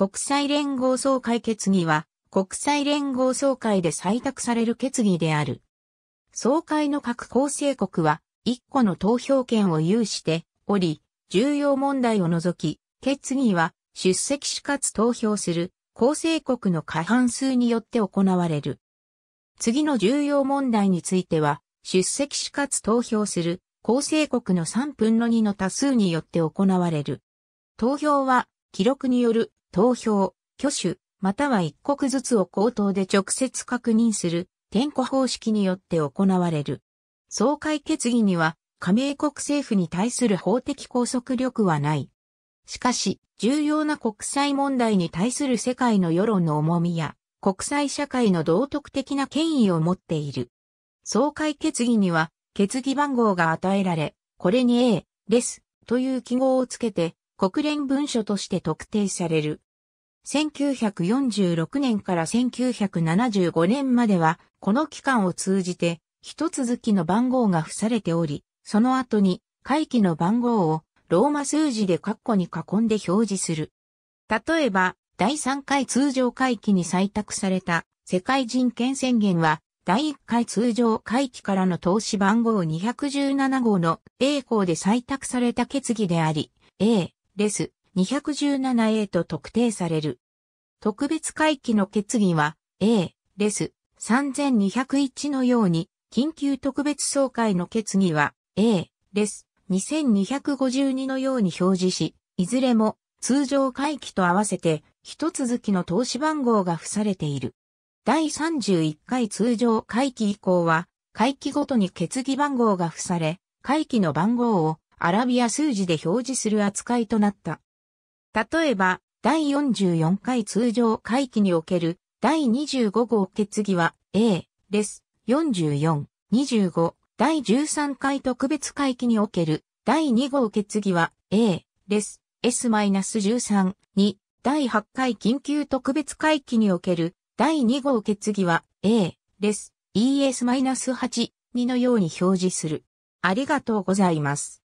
国際連合総会決議は、国際連合総会で採択される決議である。総会の各構成国は、1個の投票権を有しており、重要問題を除き、決議は出席しかつ投票する構成国の過半数によって行われる。次の重要問題については、出席しかつ投票する構成国の3分の2の多数によって行われる。投票は記録による投票、挙手、または一国ずつを口頭で直接確認する、点呼方式によって行われる。総会決議には、加盟国政府に対する法的拘束力はない。しかし、重要な国際問題に対する世界の世論の重みや、国際社会の道徳的な権威を持っている。総会決議には、決議番号が与えられ、これに A、レスという記号をつけて、国連文書として特定される。1946年から1975年までは、この期間を通じて、一続きの番号が付されており、その後に、回帰の番号を、ローマ数字で括弧に囲んで表示する。例えば、第3回通常会期に採択された世界人権宣言は、第1回通常会期からの投資番号217号の A 項で採択された決議であり、A、レス 217A と特定される。特別会期の決議は A、レス3201のように、緊急特別総会の決議は A、レス2252のように表示し、いずれも通常会期と合わせて一続きの投資番号が付されている。第31回通常会期以降は、会期ごとに決議番号が付され、会期の番号をアラビア数字で表示する扱いとなった。例えば、第44回通常会期における第25号決議は A、です。44、25、第13回特別会期における第2号決議は A、です。S-13、2、第8回緊急特別会期における第2号決議は A、です。ES-8、2のように表示する。ありがとうございます。